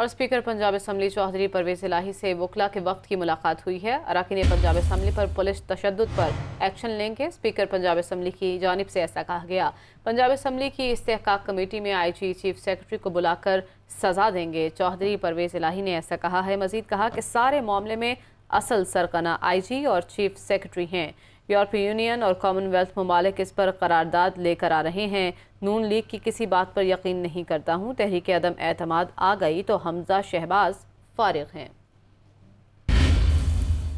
और speaker Punjab assembly Chaudhry Parvez Elahi से वकला के वक्त की मुलाकात हुई है अरकान पंजाब असम्बली पर पुलिस तशद पर एक्शन लेंगे स्पीकर पंजाब असम्बली की जानब से ऐसा कहा गया पंजाब असम्बली की इस्तेकाक कमेटी में आई जी चीफ सेक्रेटरी को बुलाकर सजा देंगे चौधरी परवेज इलाही ने ऐसा कहा है मजीद कहा कि सारे मामले में असल सरकना आई जी और चीफ सेक्रेटरी हैं यूरोपीय यूनियन और कॉमनवेल्थ ममालिक इस पर करारदाद लेकर आ रहे हैं नून लीग की किसी बात पर यकीन नहीं करता हूँ तहरीक आदम एतमाद आ गई तो हमजा शहबाज फारग हैं